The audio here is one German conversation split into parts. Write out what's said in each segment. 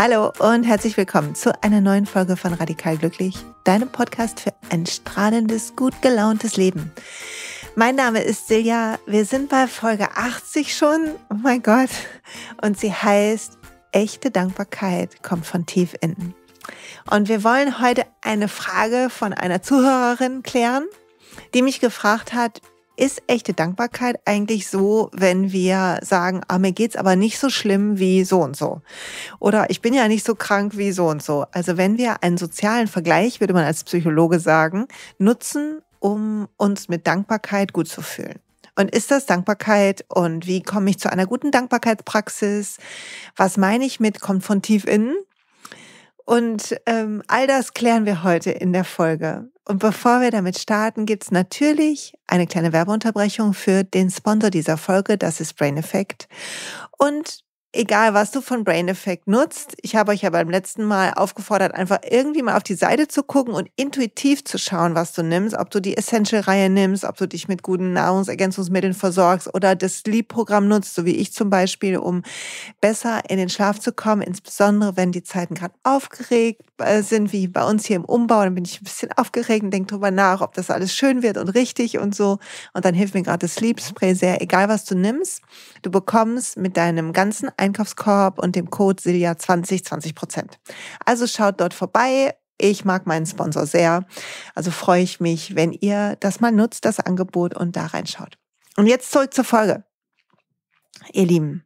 Hallo und herzlich willkommen zu einer neuen Folge von Radikal Glücklich, deinem Podcast für ein strahlendes, gut gelauntes Leben. Mein Name ist Silja, wir sind bei Folge 80 schon, oh mein Gott, und sie heißt Echte Dankbarkeit kommt von tief innen. Und wir wollen heute eine Frage von einer Zuhörerin klären, die mich gefragt hat, ist echte Dankbarkeit eigentlich so, wenn wir sagen, ah, mir geht's aber nicht so schlimm wie so und so? Oder ich bin ja nicht so krank wie so und so. Also wenn wir einen sozialen Vergleich, würde man als Psychologe sagen, nutzen, um uns mit Dankbarkeit gut zu fühlen. Und ist das Dankbarkeit? Und wie komme ich zu einer guten Dankbarkeitspraxis? Was meine ich mit kommt von tief innen? Und ähm, all das klären wir heute in der Folge. Und bevor wir damit starten, gibt's natürlich eine kleine Werbeunterbrechung für den Sponsor dieser Folge, das ist Brain Effect. Und egal was du von Brain Effect nutzt. Ich habe euch ja beim letzten Mal aufgefordert, einfach irgendwie mal auf die Seite zu gucken und intuitiv zu schauen, was du nimmst, ob du die Essential-Reihe nimmst, ob du dich mit guten Nahrungsergänzungsmitteln versorgst oder das Sleep-Programm nutzt, so wie ich zum Beispiel, um besser in den Schlaf zu kommen, insbesondere wenn die Zeiten gerade aufgeregt äh, sind, wie bei uns hier im Umbau, dann bin ich ein bisschen aufgeregt und denke drüber nach, ob das alles schön wird und richtig und so. Und dann hilft mir gerade das Sleep Spray sehr, egal was du nimmst. Du bekommst mit deinem ganzen Ein Einkaufskorb und dem Code Silja20 20 Prozent. Also schaut dort vorbei. Ich mag meinen Sponsor sehr. Also freue ich mich, wenn ihr das mal nutzt, das Angebot und da reinschaut. Und jetzt zurück zur Folge. Ihr Lieben,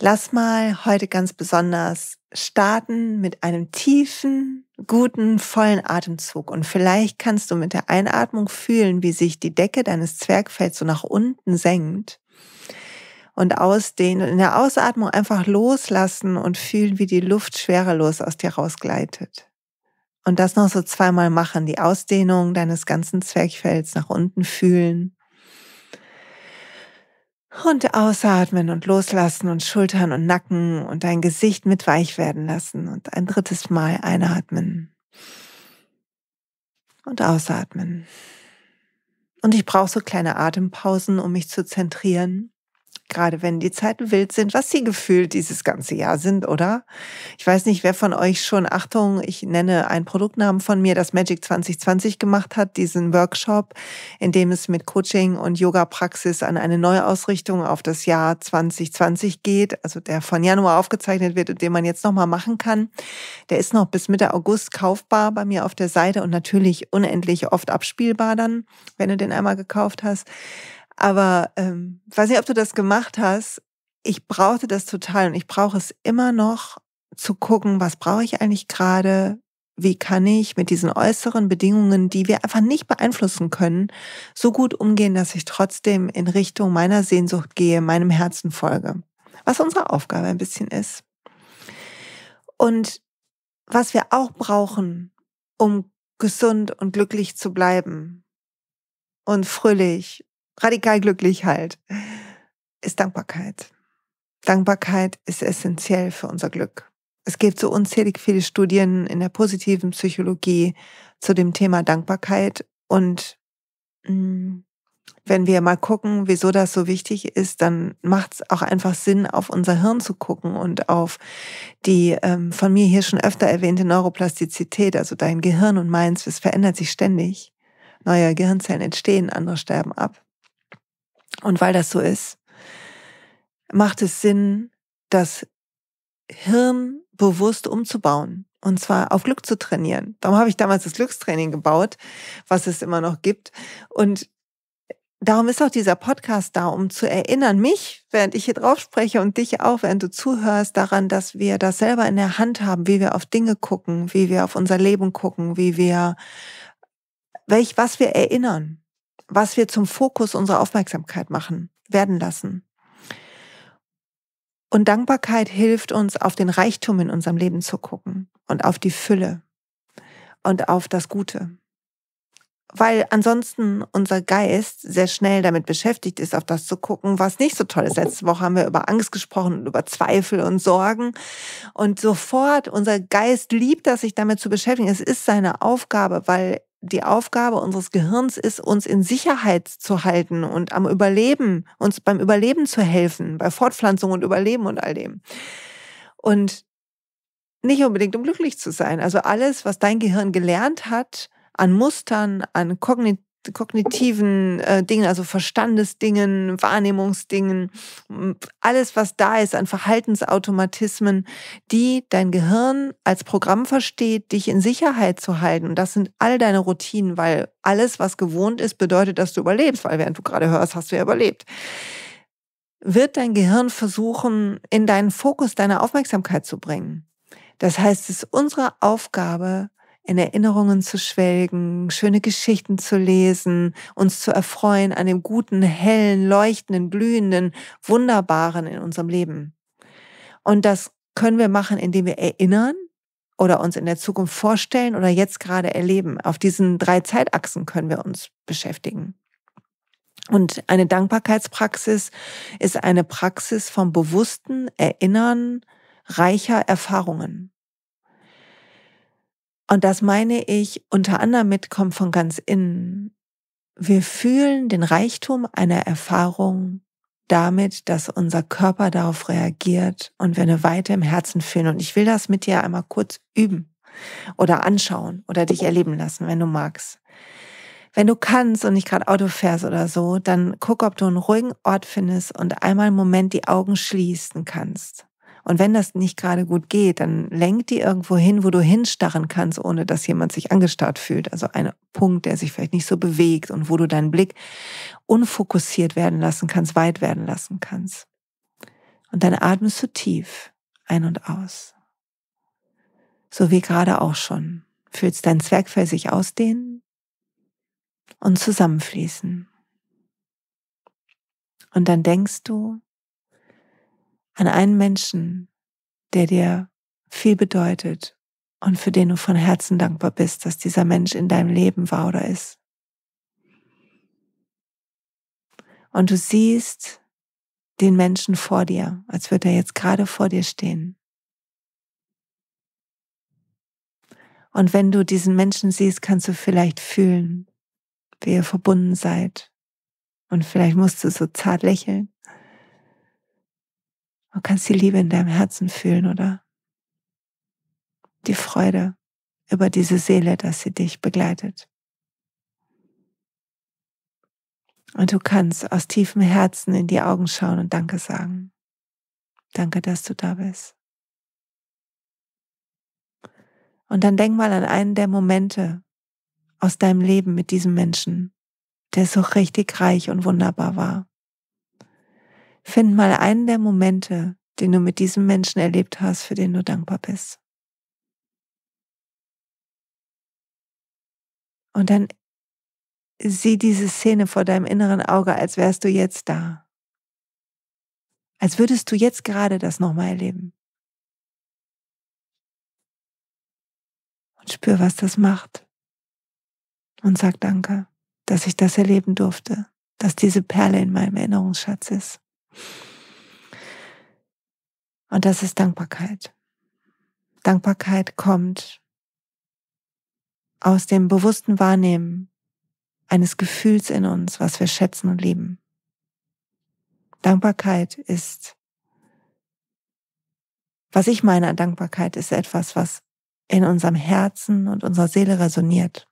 lass mal heute ganz besonders starten mit einem tiefen, guten, vollen Atemzug. Und vielleicht kannst du mit der Einatmung fühlen, wie sich die Decke deines Zwergfells so nach unten senkt und ausdehnen in der Ausatmung einfach loslassen und fühlen, wie die Luft schwerelos aus dir rausgleitet. Und das noch so zweimal machen, die Ausdehnung deines ganzen Zwerchfells nach unten fühlen. Und ausatmen und loslassen und Schultern und Nacken und dein Gesicht mit weich werden lassen und ein drittes Mal einatmen. Und ausatmen. Und ich brauche so kleine Atempausen, um mich zu zentrieren gerade wenn die Zeiten wild sind, was sie gefühlt dieses ganze Jahr sind, oder? Ich weiß nicht, wer von euch schon, Achtung, ich nenne einen Produktnamen von mir, das Magic 2020 gemacht hat, diesen Workshop, in dem es mit Coaching und Yoga-Praxis an eine Neuausrichtung auf das Jahr 2020 geht, also der von Januar aufgezeichnet wird und den man jetzt nochmal machen kann. Der ist noch bis Mitte August kaufbar bei mir auf der Seite und natürlich unendlich oft abspielbar dann, wenn du den einmal gekauft hast. Aber ähm, weiß nicht, ob du das gemacht hast. Ich brauchte das total und ich brauche es immer noch zu gucken, was brauche ich eigentlich gerade, wie kann ich mit diesen äußeren Bedingungen, die wir einfach nicht beeinflussen können, so gut umgehen, dass ich trotzdem in Richtung meiner Sehnsucht gehe, meinem Herzen folge. Was unsere Aufgabe ein bisschen ist. Und was wir auch brauchen, um gesund und glücklich zu bleiben und fröhlich radikal glücklich halt, ist Dankbarkeit. Dankbarkeit ist essentiell für unser Glück. Es gibt so unzählig viele Studien in der positiven Psychologie zu dem Thema Dankbarkeit. Und mh, mm, wenn wir mal gucken, wieso das so wichtig ist, dann macht es auch einfach Sinn, auf unser Hirn zu gucken und auf die ähm, von mir hier schon öfter erwähnte Neuroplastizität, also dein Gehirn und meins, es verändert sich ständig. Neue Gehirnzellen entstehen, andere sterben ab. Und weil das so ist, macht es Sinn, das Hirn bewusst umzubauen. Und zwar auf Glück zu trainieren. Darum habe ich damals das Glückstraining gebaut, was es immer noch gibt. Und darum ist auch dieser Podcast da, um zu erinnern, mich, während ich hier drauf spreche und dich auch, während du zuhörst, daran, dass wir das selber in der Hand haben, wie wir auf Dinge gucken, wie wir auf unser Leben gucken, wie wir, welch, was wir erinnern was wir zum Fokus unserer Aufmerksamkeit machen, werden lassen. Und Dankbarkeit hilft uns, auf den Reichtum in unserem Leben zu gucken und auf die Fülle und auf das Gute. Weil ansonsten unser Geist sehr schnell damit beschäftigt ist, auf das zu gucken, was nicht so toll ist. Letzte Woche haben wir über Angst gesprochen und über Zweifel und Sorgen. Und sofort, unser Geist liebt das, sich damit zu beschäftigen. Es ist seine Aufgabe, weil die Aufgabe unseres Gehirns ist, uns in Sicherheit zu halten und am Überleben, uns beim Überleben zu helfen, bei Fortpflanzung und Überleben und all dem. Und nicht unbedingt, um glücklich zu sein. Also alles, was dein Gehirn gelernt hat, an Mustern, an kognitiv kognitiven äh, Dingen, also Verstandesdingen, Wahrnehmungsdingen, alles, was da ist an Verhaltensautomatismen, die dein Gehirn als Programm versteht, dich in Sicherheit zu halten. Und das sind all deine Routinen, weil alles, was gewohnt ist, bedeutet, dass du überlebst, weil während du gerade hörst, hast du ja überlebt wird dein Gehirn versuchen, in deinen Fokus deine Aufmerksamkeit zu bringen. Das heißt, es ist unsere Aufgabe, in Erinnerungen zu schwelgen, schöne Geschichten zu lesen, uns zu erfreuen an dem guten, hellen, leuchtenden, blühenden, wunderbaren in unserem Leben. Und das können wir machen, indem wir erinnern oder uns in der Zukunft vorstellen oder jetzt gerade erleben. Auf diesen drei Zeitachsen können wir uns beschäftigen. Und eine Dankbarkeitspraxis ist eine Praxis vom bewussten Erinnern reicher Erfahrungen. Und das meine ich unter anderem mit kommt von ganz innen. Wir fühlen den Reichtum einer Erfahrung damit, dass unser Körper darauf reagiert und wir eine Weite im Herzen fühlen. Und ich will das mit dir einmal kurz üben oder anschauen oder dich mhm. erleben lassen, wenn du magst. Wenn du kannst und nicht gerade Auto fährst oder so, dann guck, ob du einen ruhigen Ort findest und einmal einen Moment die Augen schließen kannst. Und wenn das nicht gerade gut geht, dann lenk die irgendwo hin, wo du hinstarren kannst, ohne dass jemand sich angestarrt fühlt. Also ein Punkt, der sich vielleicht nicht so bewegt und wo du deinen Blick unfokussiert werden lassen kannst, weit werden lassen kannst. Und dann atmest du tief ein und aus. So wie gerade auch schon. Fühlst dein Zwergfell sich ausdehnen und zusammenfließen. Und dann denkst du, an einen Menschen, der dir viel bedeutet und für den du von Herzen dankbar bist, dass dieser Mensch in deinem Leben war oder ist. Und du siehst den Menschen vor dir, als würde er jetzt gerade vor dir stehen. Und wenn du diesen Menschen siehst, kannst du vielleicht fühlen, wie ihr verbunden seid. Und vielleicht musst du so zart lächeln. Du kannst die Liebe in deinem Herzen fühlen, oder? Die Freude über diese Seele, dass sie dich begleitet. Und du kannst aus tiefem Herzen in die Augen schauen und Danke sagen. Danke, dass du da bist. Und dann denk mal an einen der Momente aus deinem Leben mit diesem Menschen, der so richtig reich und wunderbar war. Find mal einen der Momente, den du mit diesem Menschen erlebt hast, für den du dankbar bist. Und dann sieh diese Szene vor deinem inneren Auge, als wärst du jetzt da. Als würdest du jetzt gerade das nochmal erleben. Und spür, was das macht. Und sag danke, dass ich das erleben durfte, dass diese Perle in meinem Erinnerungsschatz ist. Und das ist Dankbarkeit. Dankbarkeit kommt aus dem bewussten Wahrnehmen eines Gefühls in uns, was wir schätzen und lieben. Dankbarkeit ist, was ich meine an Dankbarkeit, ist etwas, was in unserem Herzen und unserer Seele resoniert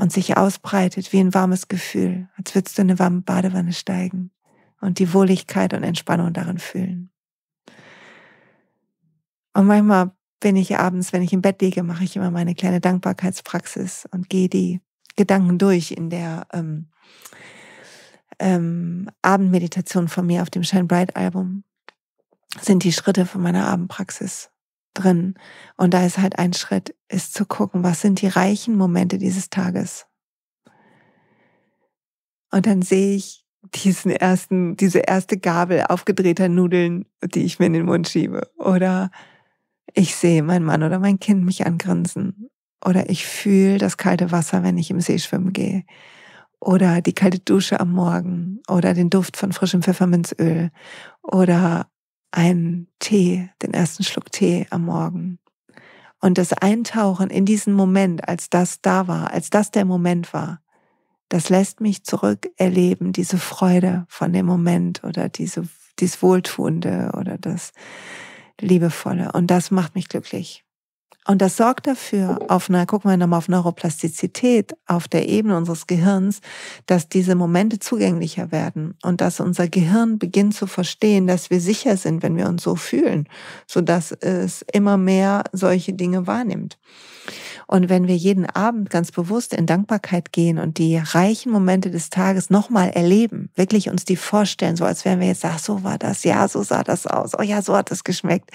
und sich ausbreitet wie ein warmes Gefühl, als würdest du in eine warme Badewanne steigen und die Wohligkeit und Entspannung darin fühlen. Und manchmal bin ich abends, wenn ich im Bett liege, mache ich immer meine kleine Dankbarkeitspraxis und gehe die Gedanken durch in der ähm, ähm, Abendmeditation von mir auf dem Shine Bright Album. Sind die Schritte von meiner Abendpraxis drin. Und da ist halt ein Schritt, ist zu gucken, was sind die reichen Momente dieses Tages. Und dann sehe ich diesen ersten, diese erste Gabel aufgedrehter Nudeln, die ich mir in den Mund schiebe. Oder ich sehe meinen Mann oder mein Kind mich angrinsen. Oder ich fühle das kalte Wasser, wenn ich im See schwimmen gehe. Oder die kalte Dusche am Morgen. Oder den Duft von frischem Pfefferminzöl. Oder einen Tee, den ersten Schluck Tee am Morgen. Und das Eintauchen in diesen Moment, als das da war, als das der Moment war, das lässt mich zurück erleben, diese Freude von dem Moment oder diese, dieses Wohltuende oder das Liebevolle. Und das macht mich glücklich. Und das sorgt dafür, auf einer, gucken wir nochmal auf Neuroplastizität, auf der Ebene unseres Gehirns, dass diese Momente zugänglicher werden und dass unser Gehirn beginnt zu verstehen, dass wir sicher sind, wenn wir uns so fühlen, sodass es immer mehr solche Dinge wahrnimmt. Und wenn wir jeden Abend ganz bewusst in Dankbarkeit gehen und die reichen Momente des Tages nochmal erleben, wirklich uns die vorstellen, so als wären wir jetzt, ach, so war das, ja, so sah das aus, oh ja, so hat es geschmeckt,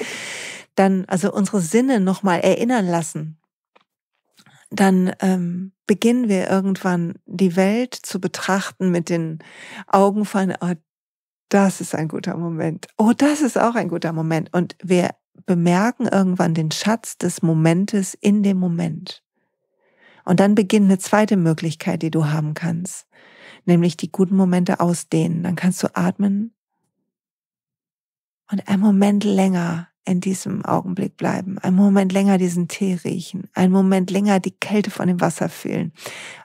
dann, also unsere Sinne nochmal erinnern lassen, dann ähm, beginnen wir irgendwann die Welt zu betrachten mit den Augen von, oh, das ist ein guter Moment. Oh, das ist auch ein guter Moment. Und wir bemerken irgendwann den Schatz des Momentes in dem Moment. Und dann beginnt eine zweite Möglichkeit, die du haben kannst, nämlich die guten Momente ausdehnen. Dann kannst du atmen und einen Moment länger in diesem Augenblick bleiben, einen Moment länger diesen Tee riechen, einen Moment länger die Kälte von dem Wasser fühlen,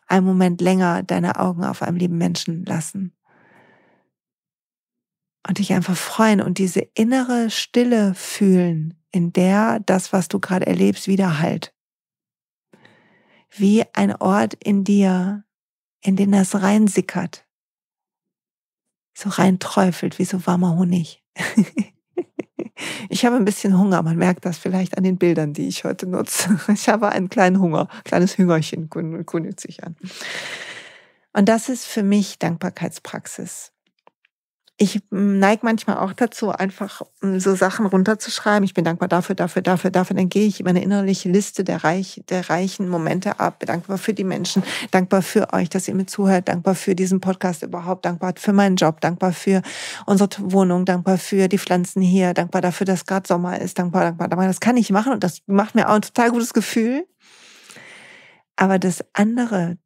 einen Moment länger deine Augen auf einem lieben Menschen lassen. Und dich einfach freuen und diese innere Stille fühlen, in der das, was du gerade erlebst, wieder halt. Wie ein Ort in dir, in den das reinsickert, so reinträufelt wie so warmer Honig. Ich habe ein bisschen Hunger. Man merkt das vielleicht an den Bildern, die ich heute nutze. Ich habe einen kleinen Hunger, kleines Hüngerchen, kundet sich an. Und das ist für mich Dankbarkeitspraxis ich hm, neige manchmal auch dazu, einfach hm, so Sachen runterzuschreiben. Ich bin dankbar dafür, dafür, dafür, dafür. Dann gehe ich meine innerliche Liste der, reich, der reichen Momente ab. Dankbar für die Menschen, dankbar für euch, dass ihr mir zuhört, dankbar für diesen Podcast überhaupt, dankbar für meinen Job, dankbar für unsere Wohnung, dankbar für die Pflanzen hier, dankbar dafür, dass gerade Sommer ist, dankbar, dankbar, dankbar. Das kann ich machen und das macht mir auch ein total gutes Gefühl. Aber das andere,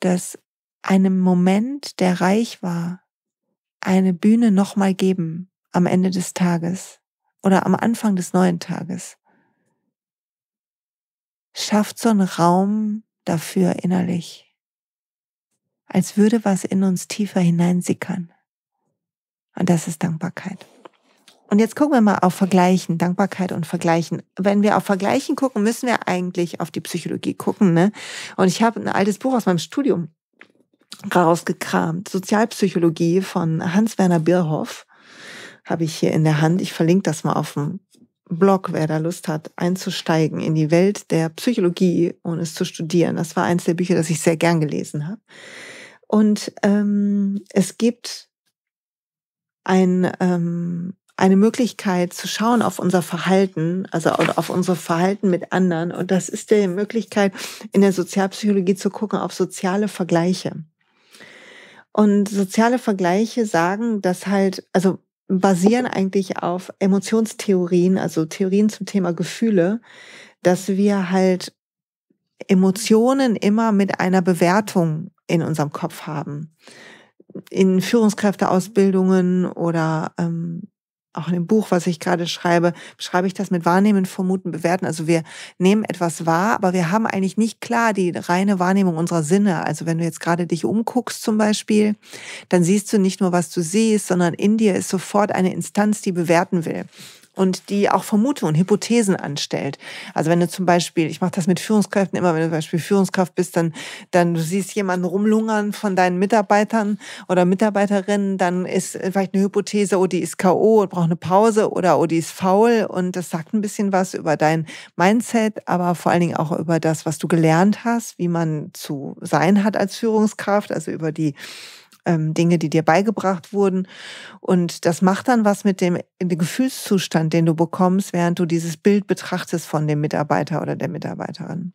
das einem Moment, der reich war, eine Bühne nochmal geben am Ende des Tages oder am Anfang des neuen Tages. Schafft so einen Raum dafür innerlich, als würde was in uns tiefer hineinsickern. Und das ist Dankbarkeit. Und jetzt gucken wir mal auf Vergleichen, Dankbarkeit und Vergleichen. Wenn wir auf Vergleichen gucken, müssen wir eigentlich auf die Psychologie gucken. Ne? Und ich habe ein altes Buch aus meinem Studium rausgekramt. Sozialpsychologie von Hans-Werner Birhoff habe ich hier in der Hand. Ich verlinke das mal auf dem Blog, wer da Lust hat, einzusteigen in die Welt der Psychologie und es zu studieren. Das war eins der Bücher, das ich sehr gern gelesen habe. Und ähm, es gibt ein, ähm, eine Möglichkeit zu schauen auf unser Verhalten, also auf unser Verhalten mit anderen. Und das ist die Möglichkeit, in der Sozialpsychologie zu gucken auf soziale Vergleiche. Und soziale Vergleiche sagen, dass halt, also basieren eigentlich auf Emotionstheorien, also Theorien zum Thema Gefühle, dass wir halt Emotionen immer mit einer Bewertung in unserem Kopf haben. In Führungskräfteausbildungen oder ähm, auch in dem Buch, was ich gerade schreibe, beschreibe ich das mit Wahrnehmen, Vermuten, Bewerten. Also wir nehmen etwas wahr, aber wir haben eigentlich nicht klar die reine Wahrnehmung unserer Sinne. Also wenn du jetzt gerade dich umguckst zum Beispiel, dann siehst du nicht nur, was du siehst, sondern in dir ist sofort eine Instanz, die bewerten will und die auch Vermutungen Hypothesen anstellt. Also wenn du zum Beispiel, ich mache das mit Führungskräften immer, wenn du zum Beispiel Führungskraft bist, dann, dann du siehst jemanden rumlungern von deinen Mitarbeitern oder Mitarbeiterinnen, dann ist äh, vielleicht eine Hypothese, oh, die ist K.O. und braucht eine Pause oder oh, die ist faul und das sagt ein bisschen was über dein Mindset, aber vor allen Dingen auch über das, was du gelernt hast, wie man zu sein hat als Führungskraft, also über die ähm, Dinge, die dir beigebracht wurden. Und das macht dann was mit dem, dem Gefühlszustand, den du bekommst, während du dieses Bild betrachtest von dem Mitarbeiter oder der Mitarbeiterin.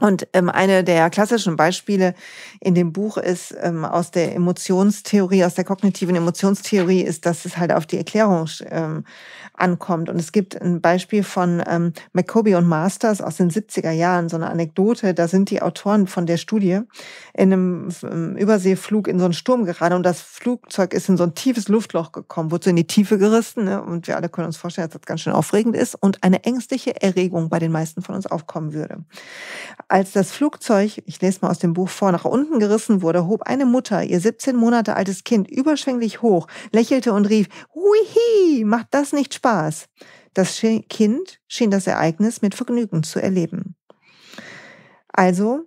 Und ähm, eine der klassischen Beispiele in dem Buch ist ähm, aus der Emotionstheorie, aus der kognitiven Emotionstheorie, ist, dass es halt auf die Erklärung ähm, ankommt. Und es gibt ein Beispiel von ähm, McCoby und Masters aus den 70er Jahren, so eine Anekdote. Da sind die Autoren von der Studie in einem ähm, Überseeflug in so einen Sturm gerade und das Flugzeug ist in so ein tiefes Luftloch gekommen, wurde so in die Tiefe gerissen. Ne? Und wir alle können uns vorstellen, dass das ganz schön aufregend ist und eine ängstliche Erregung bei den meisten von uns aufkommen würde. Als das Flugzeug, ich lese mal aus dem Buch vor, nach unten gerissen wurde, hob eine Mutter ihr 17 Monate altes Kind überschwänglich hoch, lächelte und rief, Huihi, macht das nicht Spaß? Das Kind schien das Ereignis mit Vergnügen zu erleben. Also,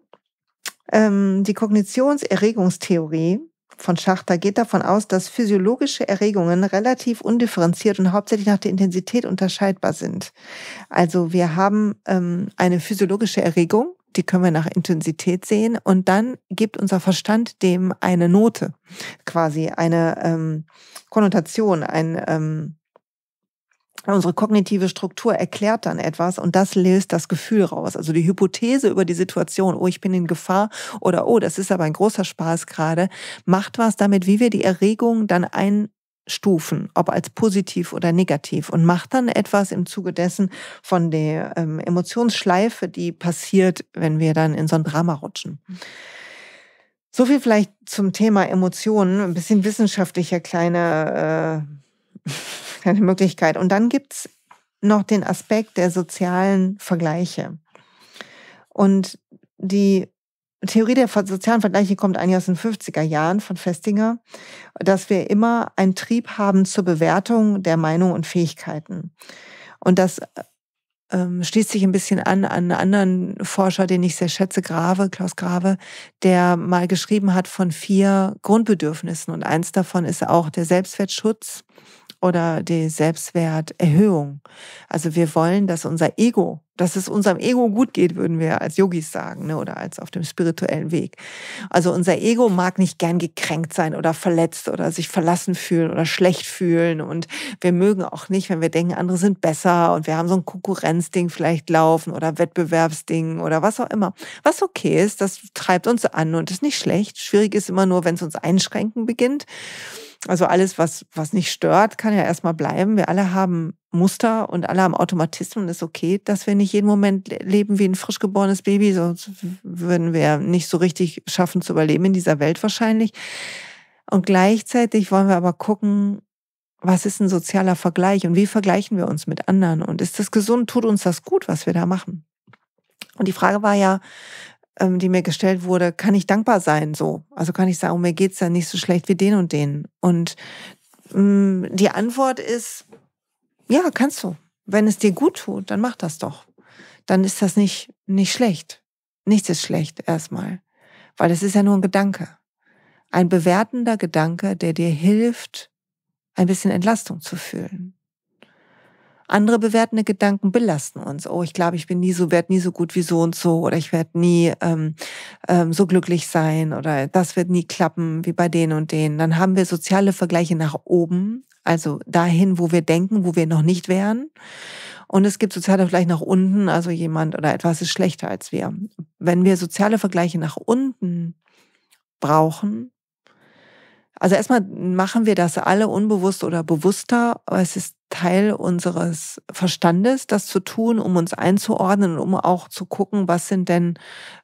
ähm, die Kognitionserregungstheorie von Schachter geht davon aus, dass physiologische Erregungen relativ undifferenziert und hauptsächlich nach der Intensität unterscheidbar sind. Also wir haben ähm, eine physiologische Erregung die können wir nach Intensität sehen und dann gibt unser Verstand dem eine Note, quasi eine ähm, Konnotation, ein ähm, Unsere kognitive Struktur erklärt dann etwas und das löst das Gefühl raus. Also die Hypothese über die Situation, oh, ich bin in Gefahr oder oh, das ist aber ein großer Spaß gerade, macht was damit, wie wir die Erregung dann ein, einstufen, ob als positiv oder negativ und macht dann etwas im Zuge dessen von der ähm, Emotionsschleife, die passiert, wenn wir dann in so ein Drama rutschen. So viel vielleicht zum Thema Emotionen, ein bisschen wissenschaftlicher kleine, äh, kleine Möglichkeit. Und dann gibt es noch den Aspekt der sozialen Vergleiche. Und die Theorie der sozialen Vergleiche kommt eigentlich aus den 50er Jahren von Festinger, dass wir immer einen Trieb haben zur Bewertung der Meinung und Fähigkeiten. Und das äh, ähm, schließt sich ein bisschen an an einen anderen Forscher, den ich sehr schätze, Grave, Klaus Grave, der mal geschrieben hat von vier Grundbedürfnissen. Und eins davon ist auch der Selbstwertschutz, oder die Selbstwerterhöhung. Also wir wollen, dass unser Ego, dass es unserem Ego gut geht, würden wir als Yogis sagen, ne, oder als auf dem spirituellen Weg. Also unser Ego mag nicht gern gekränkt sein oder verletzt oder sich verlassen fühlen oder schlecht fühlen. Und wir mögen auch nicht, wenn wir denken, andere sind besser und wir haben so ein Konkurrenzding vielleicht laufen oder Wettbewerbsding oder was auch immer. Was okay ist, das treibt uns an und ist nicht schlecht. Schwierig ist immer nur, wenn es uns einschränken beginnt. Also alles, was, was nicht stört, kann ja erstmal bleiben. Wir alle haben Muster und alle haben Automatismen. Es ist okay, dass wir nicht jeden Moment leben wie ein frisch geborenes Baby, sonst würden wir nicht so richtig schaffen zu überleben in dieser Welt wahrscheinlich. Und gleichzeitig wollen wir aber gucken, was ist ein sozialer Vergleich und wie vergleichen wir uns mit anderen? Und ist das gesund? Tut uns das gut, was wir da machen? Und die Frage war ja, ähm, die mir gestellt wurde, kann ich dankbar sein so. Also kann ich sagen, oh, mir geht's ja nicht so schlecht wie den und den. Und mh, mm, die Antwort ist, ja, kannst du. Wenn es dir gut tut, dann mach das doch. Dann ist das nicht, nicht schlecht. Nichts ist schlecht erstmal. Weil es ist ja nur ein Gedanke. Ein bewertender Gedanke, der dir hilft, ein bisschen Entlastung zu fühlen. Andere bewertende Gedanken belasten uns. Oh, ich glaube, ich bin nie so, werde nie so gut wie so und so oder ich werde nie ähm, ähm, so glücklich sein oder das wird nie klappen wie bei denen und denen. Dann haben wir soziale Vergleiche nach oben, also dahin, wo wir denken, wo wir noch nicht wären. Und es gibt soziale Vergleiche nach unten, also jemand oder etwas ist schlechter als wir. Wenn wir soziale Vergleiche nach unten brauchen, also erstmal machen wir das alle unbewusst oder bewusster, aber es ist Teil unseres Verstandes, das zu tun, um uns einzuordnen und um auch zu gucken, was sind denn,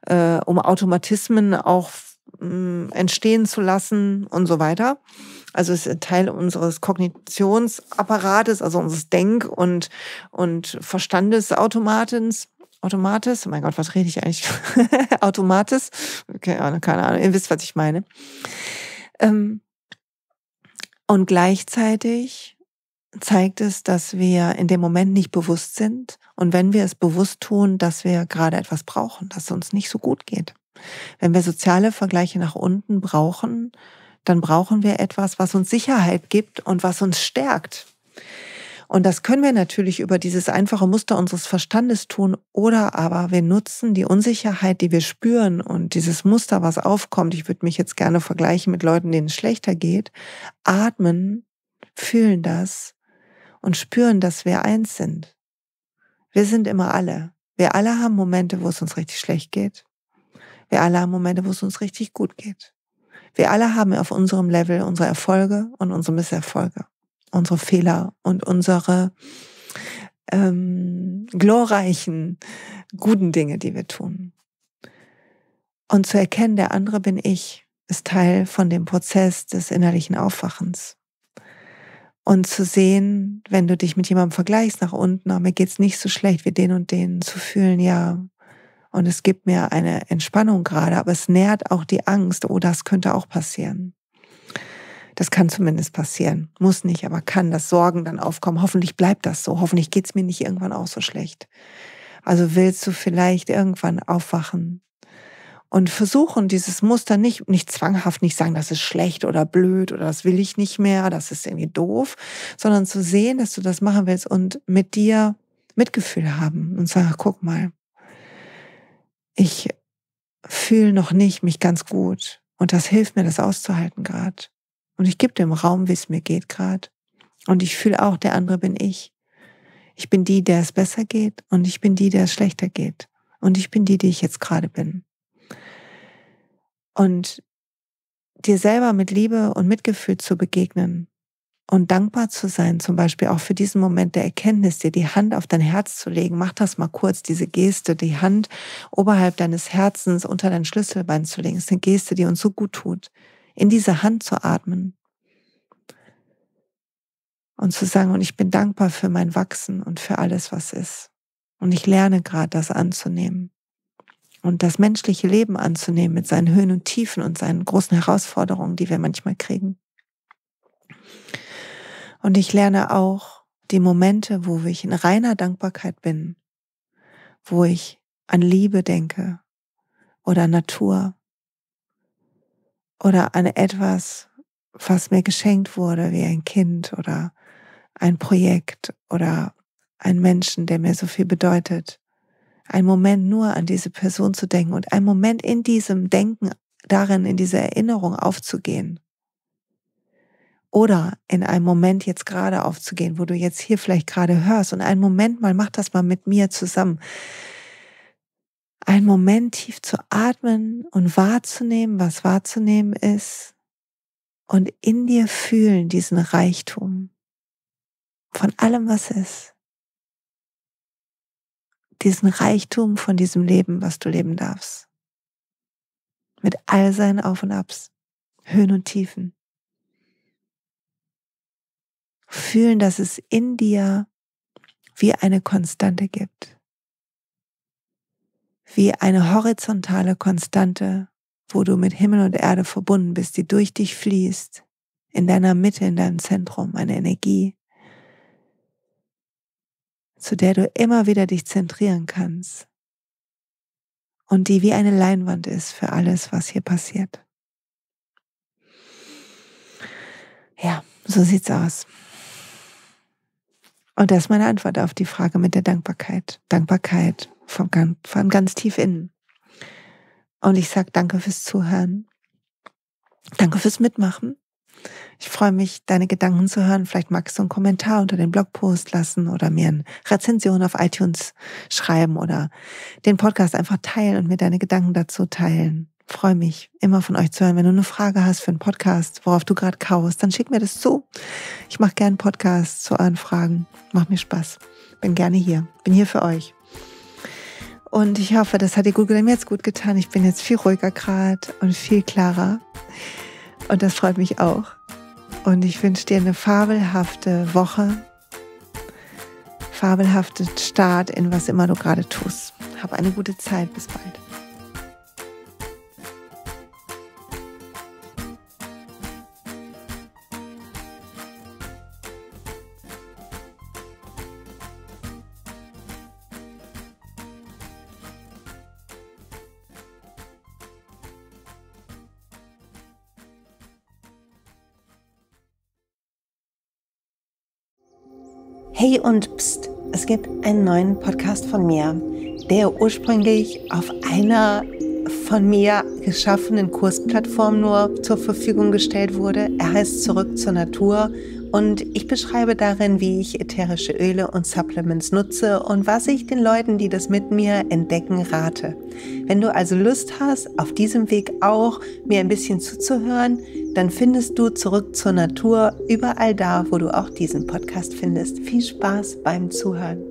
äh, um Automatismen auch mh, mm, entstehen zu lassen und so weiter. Also es ist Teil unseres Kognitionsapparates, also unseres Denk- und, und Verstandesautomatens. Automatis, oh mein Gott, was rede ich eigentlich? Automatis, okay, keine Ahnung, ihr wisst, was ich meine. Ähm, und gleichzeitig zeigt es, dass wir in dem Moment nicht bewusst sind und wenn wir es bewusst tun, dass wir gerade etwas brauchen, dass es uns nicht so gut geht. Wenn wir soziale Vergleiche nach unten brauchen, dann brauchen wir etwas, was uns Sicherheit gibt und was uns stärkt. Und das können wir natürlich über dieses einfache Muster unseres Verstandes tun oder aber wir nutzen die Unsicherheit, die wir spüren und dieses Muster, was aufkommt. Ich würde mich jetzt gerne vergleichen mit Leuten, denen es schlechter geht. Atmen, fühlen das und spüren, dass wir eins sind. Wir sind immer alle. Wir alle haben Momente, wo es uns richtig schlecht geht. Wir alle haben Momente, wo es uns richtig gut geht. Wir alle haben auf unserem Level unsere Erfolge und unsere Misserfolge unsere Fehler und unsere ähm, glorreichen, guten Dinge, die wir tun. Und zu erkennen, der andere bin ich, ist Teil von dem Prozess des innerlichen Aufwachens. Und zu sehen, wenn du dich mit jemandem vergleichst nach unten, oh, mir es nicht so schlecht wie den und den, zu fühlen, ja, und es gibt mir eine Entspannung gerade, aber es nährt auch die Angst, oh, das könnte auch passieren. Das kann zumindest passieren. Muss nicht, aber kann, dass Sorgen dann aufkommen. Hoffentlich bleibt das so. Hoffentlich geht's mir nicht irgendwann auch so schlecht. Also willst du vielleicht irgendwann aufwachen und versuchen, dieses Muster nicht, nicht zwanghaft, nicht sagen, das ist schlecht oder blöd oder das will ich nicht mehr, das ist irgendwie doof, sondern zu sehen, dass du das machen willst und mit dir Mitgefühl haben und sagen, guck mal, ich fühle noch nicht mich ganz gut und das hilft mir, das auszuhalten gerade. Und ich gebe dem Raum, wie es mir geht gerade. Und ich fühle auch, der andere bin ich. Ich bin die, der es besser geht und ich bin die, der es schlechter geht. Und ich bin die, die ich jetzt gerade bin. Und dir selber mit Liebe und Mitgefühl zu begegnen und dankbar zu sein, zum Beispiel auch für diesen Moment der Erkenntnis, dir die Hand auf dein Herz zu legen. Mach das mal kurz, diese Geste, die Hand oberhalb deines Herzens unter dein Schlüsselbein zu legen. Das ist eine Geste, die uns so gut tut in diese Hand zu atmen und zu sagen, und ich bin dankbar für mein Wachsen und für alles, was ist. Und ich lerne gerade, das anzunehmen. Und das menschliche Leben anzunehmen mit seinen Höhen und Tiefen und seinen großen Herausforderungen, die wir manchmal kriegen. Und ich lerne auch die Momente, wo ich in reiner Dankbarkeit bin, wo ich an Liebe denke oder Natur oder an etwas, was mir geschenkt wurde, wie ein Kind oder ein Projekt oder ein Menschen, der mir so viel bedeutet. Ein Moment nur an diese Person zu denken und ein Moment in diesem Denken, darin, in dieser Erinnerung aufzugehen. Oder in einem Moment jetzt gerade aufzugehen, wo du jetzt hier vielleicht gerade hörst und einen Moment mal, mach das mal mit mir zusammen einen Moment tief zu atmen und wahrzunehmen, was wahrzunehmen ist und in dir fühlen diesen Reichtum von allem, was ist. Diesen Reichtum von diesem Leben, was du leben darfst. Mit all seinen Auf und Abs, Höhen und Tiefen. Fühlen, dass es in dir wie eine Konstante gibt wie eine horizontale Konstante, wo du mit Himmel und Erde verbunden bist, die durch dich fließt, in deiner Mitte, in deinem Zentrum, eine Energie, zu der du immer wieder dich zentrieren kannst und die wie eine Leinwand ist für alles, was hier passiert. Ja, so sieht's aus. Und das ist meine Antwort auf die Frage mit der Dankbarkeit. Dankbarkeit von ganz, von ganz tief innen. Und ich sage danke fürs Zuhören. Danke fürs Mitmachen. Ich freue mich, deine Gedanken zu hören. Vielleicht magst du einen Kommentar unter den Blogpost lassen oder mir eine Rezension auf iTunes schreiben oder den Podcast einfach teilen und mir deine Gedanken dazu teilen. Ich freue mich, immer von euch zu hören. Wenn du eine Frage hast für einen Podcast, worauf du gerade kaust, dann schick mir das zu. Ich mache gerne Podcasts zu euren Fragen. Macht mir Spaß. Bin gerne hier. Bin hier für euch. Und ich hoffe, das hat dir Google getan. Mir gut getan. Ich bin jetzt viel ruhiger gerade und viel klarer. Und das freut mich auch. Und ich wünsche dir eine fabelhafte Woche. Fabelhaften Start in was immer du gerade tust. Hab eine gute Zeit. Bis bald. Hey und Psst, es gibt einen neuen Podcast von mir, der ursprünglich auf einer von mir geschaffenen Kursplattform nur zur Verfügung gestellt wurde. Er heißt Zurück zur Natur und ich beschreibe darin, wie ich ätherische Öle und Supplements nutze und was ich den Leuten, die das mit mir entdecken, rate. Wenn du also Lust hast, auf diesem Weg auch mir ein bisschen zuzuhören, dann findest du zurück zur Natur überall da, wo du auch diesen Podcast findest. Viel Spaß beim Zuhören.